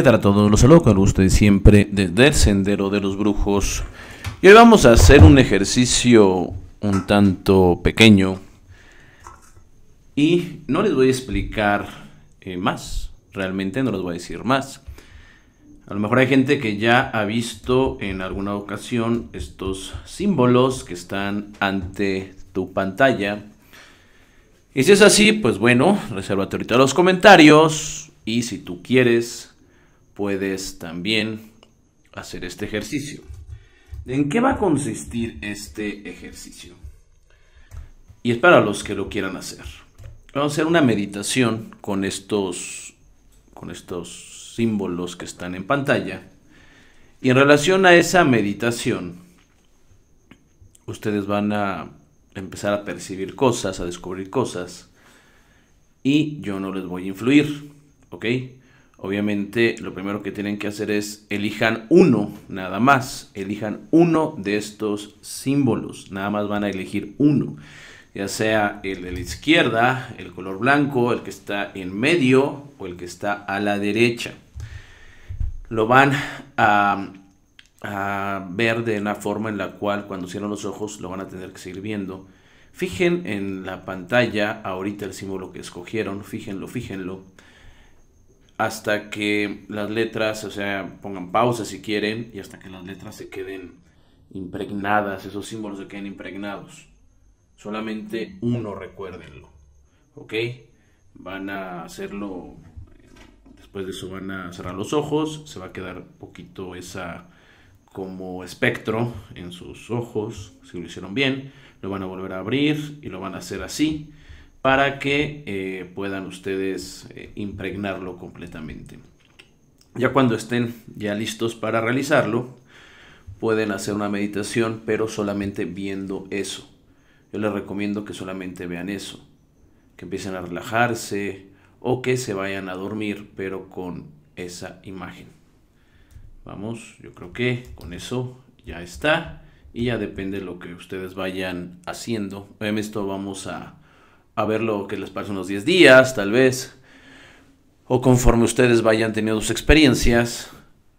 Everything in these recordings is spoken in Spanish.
a todos los gusto usted siempre desde el sendero de los brujos. Y hoy vamos a hacer un ejercicio un tanto pequeño y no les voy a explicar eh, más, realmente no les voy a decir más. A lo mejor hay gente que ya ha visto en alguna ocasión estos símbolos que están ante tu pantalla. Y si es así, pues bueno, resérvate ahorita los comentarios y si tú quieres puedes también hacer este ejercicio. ¿En qué va a consistir este ejercicio? Y es para los que lo quieran hacer. Vamos a hacer una meditación con estos, con estos símbolos que están en pantalla. Y en relación a esa meditación, ustedes van a empezar a percibir cosas, a descubrir cosas. Y yo no les voy a influir, ¿ok? obviamente lo primero que tienen que hacer es elijan uno, nada más, elijan uno de estos símbolos, nada más van a elegir uno, ya sea el de la izquierda, el color blanco, el que está en medio o el que está a la derecha. Lo van a, ver de una forma en la cual cuando cierran los ojos lo van a tener que seguir viendo. Fijen en la pantalla ahorita el símbolo que escogieron, fíjenlo, fíjenlo hasta que las letras, o sea, pongan pausa si quieren, y hasta que las letras se queden impregnadas, esos símbolos se queden impregnados. Solamente uno recuérdenlo, ¿ok? Van a hacerlo, después de eso van a cerrar los ojos, se va a quedar poquito esa como espectro en sus ojos, si lo hicieron bien, lo van a volver a abrir y lo van a hacer así para que eh, puedan ustedes eh, impregnarlo completamente. Ya cuando estén ya listos para realizarlo, pueden hacer una meditación, pero solamente viendo eso. Yo les recomiendo que solamente vean eso, que empiecen a relajarse o que se vayan a dormir, pero con esa imagen. Vamos, yo creo que con eso ya está y ya depende de lo que ustedes vayan haciendo. En esto vamos a a ver lo que les pasa unos 10 días, tal vez, o conforme ustedes vayan teniendo sus experiencias,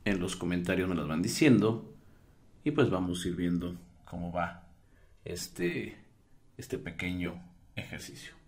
en los comentarios me las van diciendo, y pues vamos a ir viendo cómo va este, este pequeño ejercicio.